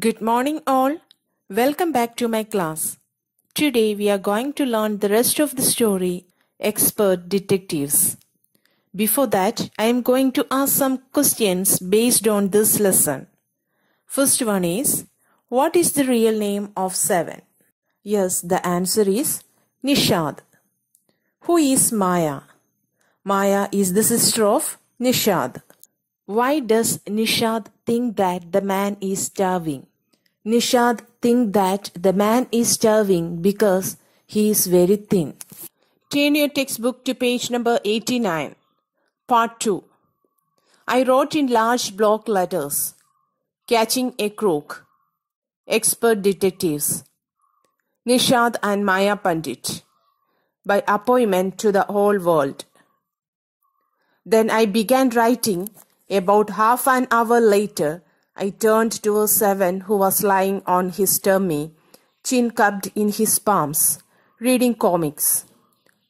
Good morning all. Welcome back to my class. Today we are going to learn the rest of the story, Expert Detectives. Before that, I am going to ask some questions based on this lesson. First one is, what is the real name of seven? Yes, the answer is Nishad. Who is Maya? Maya is the sister of Nishad. Why does Nishad think that the man is starving? Nishad think that the man is starving because he is very thin. Turn your textbook to page number 89. Part 2. I wrote in large block letters. Catching a crook. Expert detectives. Nishad and Maya Pandit. By appointment to the whole world. Then I began writing about half an hour later, I turned to a seven who was lying on his tummy, chin cupped in his palms, reading comics.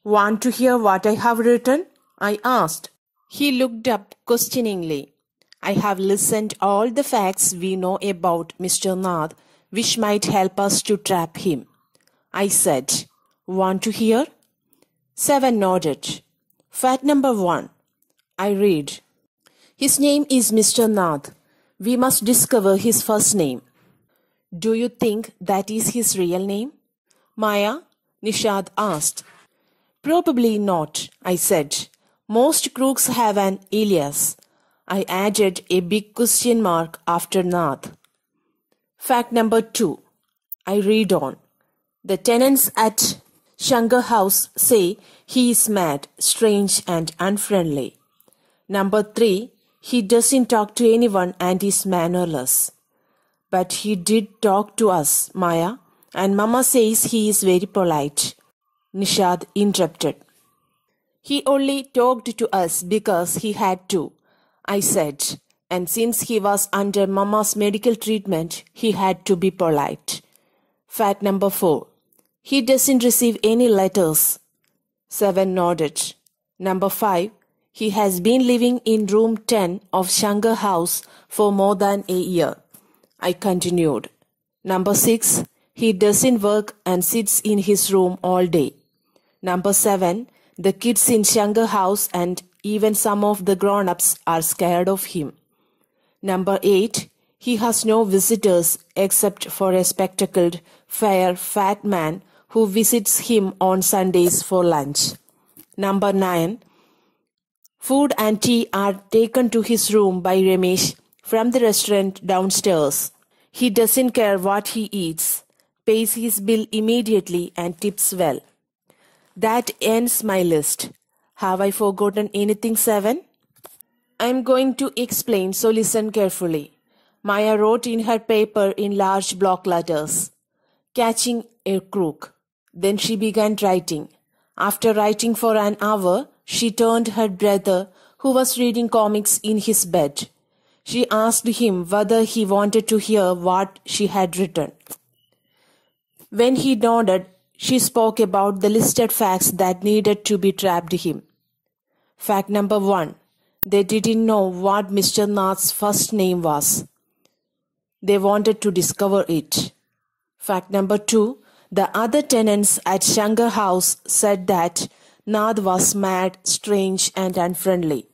Want to hear what I have written? I asked. He looked up questioningly. I have listened all the facts we know about Mr. Nath, which might help us to trap him. I said, Want to hear? Seven nodded. Fact number one. I read. His name is Mr. Nath. We must discover his first name. Do you think that is his real name? Maya, Nishad asked. Probably not, I said. Most crooks have an alias. I added a big question mark after Nath. Fact number two. I read on. The tenants at Shankar House say he is mad, strange, and unfriendly. Number three, he doesn't talk to anyone and is mannerless. But he did talk to us, Maya, and Mama says he is very polite. Nishad interrupted. He only talked to us because he had to, I said, and since he was under Mama's medical treatment, he had to be polite. Fact number four. He doesn't receive any letters. Seven nodded. Number five. He has been living in room 10 of Shanger House for more than a year. I continued. Number 6. He doesn't work and sits in his room all day. Number 7. The kids in Shanger House and even some of the grown ups are scared of him. Number 8. He has no visitors except for a spectacled, fair, fat man who visits him on Sundays for lunch. Number 9. Food and tea are taken to his room by Ramesh from the restaurant downstairs. He doesn't care what he eats, pays his bill immediately and tips well. That ends my list. Have I forgotten anything, Seven? I'm going to explain, so listen carefully. Maya wrote in her paper in large block letters, catching a crook. Then she began writing. After writing for an hour, she turned her brother, who was reading comics in his bed. She asked him whether he wanted to hear what she had written. When he nodded, she spoke about the listed facts that needed to be trapped him. Fact number one they didn't know what Mr. Nath's first name was. They wanted to discover it. Fact number two the other tenants at Shankar House said that Nad was mad, strange, and unfriendly.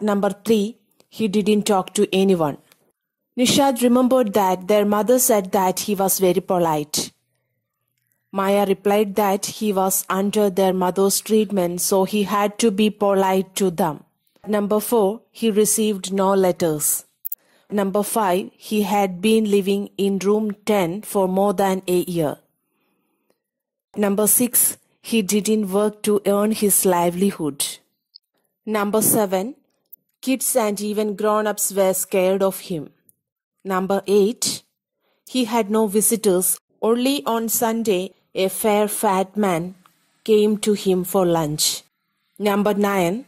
Number three, he didn't talk to anyone. Nishad remembered that their mother said that he was very polite. Maya replied that he was under their mother's treatment, so he had to be polite to them. Number four, he received no letters. Number five, he had been living in room 10 for more than a year. Number six, he didn't work to earn his livelihood. Number 7. Kids and even grown ups were scared of him. Number 8. He had no visitors. Only on Sunday, a fair fat man came to him for lunch. Number 9.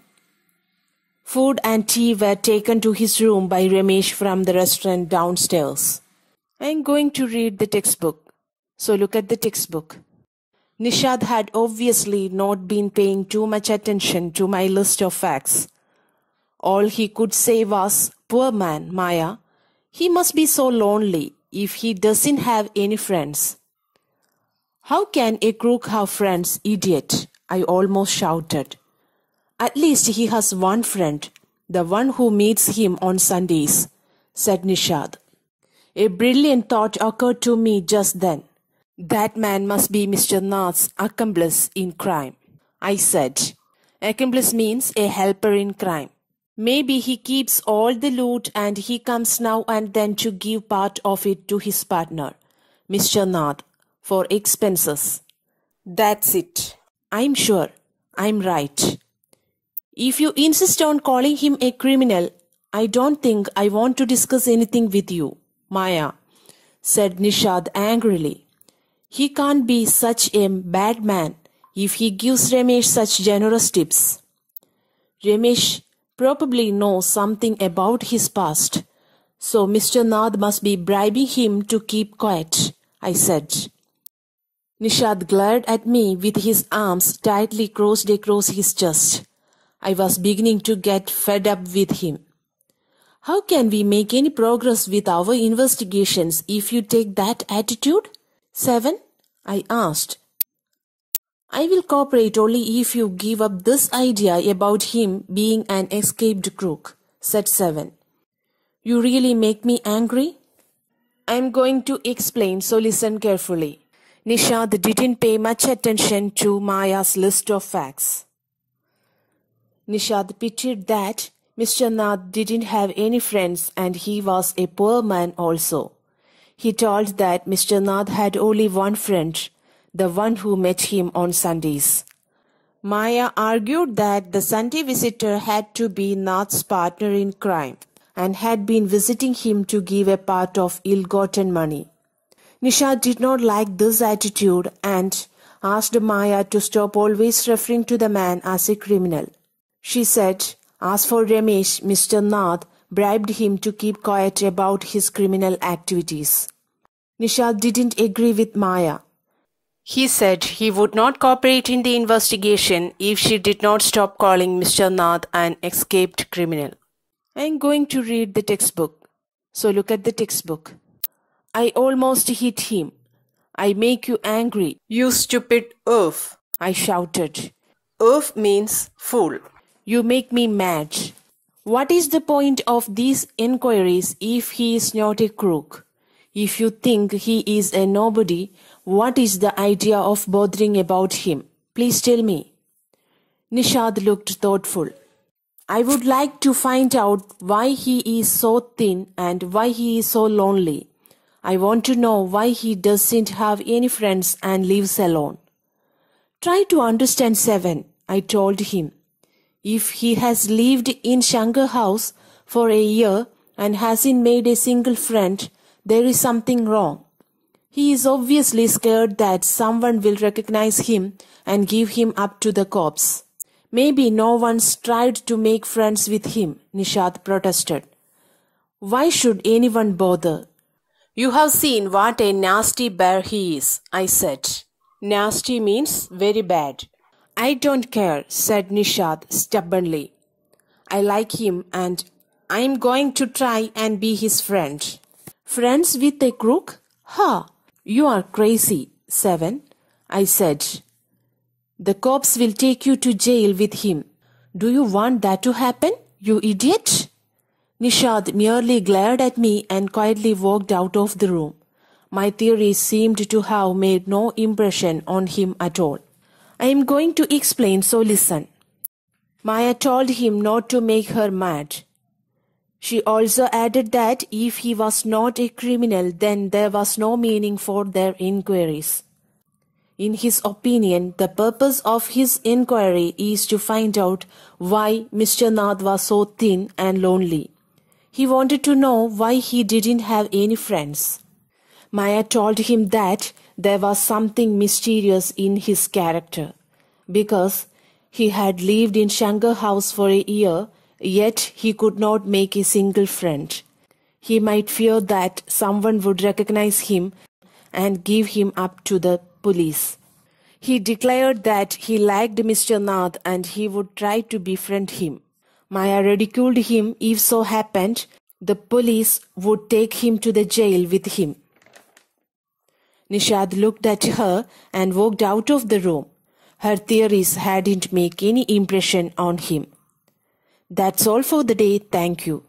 Food and tea were taken to his room by Ramesh from the restaurant downstairs. I am going to read the textbook. So look at the textbook. Nishad had obviously not been paying too much attention to my list of facts. All he could say was, Poor man, Maya, he must be so lonely if he doesn't have any friends. How can a crook have friends, idiot? I almost shouted. At least he has one friend, the one who meets him on Sundays, said Nishad. A brilliant thought occurred to me just then. That man must be Mr. Nath's accomplice in crime. I said. Accomplice means a helper in crime. Maybe he keeps all the loot and he comes now and then to give part of it to his partner, Mr. Nath, for expenses. That's it. I'm sure. I'm right. If you insist on calling him a criminal, I don't think I want to discuss anything with you, Maya, said Nishad angrily. He can't be such a bad man if he gives Ramesh such generous tips. Ramesh probably knows something about his past, so Mr. Nad must be bribing him to keep quiet, I said. Nishad glared at me with his arms tightly crossed across his chest. I was beginning to get fed up with him. How can we make any progress with our investigations if you take that attitude? 7. I asked. I will cooperate only if you give up this idea about him being an escaped crook, said Seven. You really make me angry? I am going to explain, so listen carefully. Nishad didn't pay much attention to Maya's list of facts. Nishad pitied that Mr. Nath didn't have any friends and he was a poor man also. He told that Mr. Nath had only one friend, the one who met him on Sundays. Maya argued that the Sunday visitor had to be Nath's partner in crime and had been visiting him to give a part of ill gotten money. Nisha did not like this attitude and asked Maya to stop always referring to the man as a criminal. She said, As for Ramesh, Mr. Nath bribed him to keep quiet about his criminal activities. Nishad didn't agree with Maya. He said he would not cooperate in the investigation if she did not stop calling Mr. Nath an escaped criminal. I am going to read the textbook. So look at the textbook. I almost hit him. I make you angry. You stupid oaf! I shouted. Oaf means fool. You make me mad. What is the point of these inquiries if he is not a crook? If you think he is a nobody, what is the idea of bothering about him? Please tell me. Nishad looked thoughtful. I would like to find out why he is so thin and why he is so lonely. I want to know why he doesn't have any friends and lives alone. Try to understand seven, I told him. If he has lived in Shankar house for a year and hasn't made a single friend, there is something wrong. He is obviously scared that someone will recognize him and give him up to the cops. Maybe no one's tried to make friends with him, Nishad protested. Why should anyone bother? You have seen what a nasty bear he is, I said. Nasty means very bad. I don't care, said Nishad stubbornly. I like him and I'm going to try and be his friend. Friends with a crook? Ha! You are crazy, Seven, I said. The cops will take you to jail with him. Do you want that to happen, you idiot? Nishad merely glared at me and quietly walked out of the room. My theory seemed to have made no impression on him at all. I am going to explain, so listen. Maya told him not to make her mad. She also added that if he was not a criminal, then there was no meaning for their inquiries. In his opinion, the purpose of his inquiry is to find out why Mr. Nath was so thin and lonely. He wanted to know why he didn't have any friends. Maya told him that there was something mysterious in his character, because he had lived in Shankar house for a year, yet he could not make a single friend. He might fear that someone would recognize him and give him up to the police. He declared that he liked Mr. Nath and he would try to befriend him. Maya ridiculed him if so happened, the police would take him to the jail with him. Nishad looked at her and walked out of the room. Her theories hadn't made any impression on him. That's all for the day. Thank you.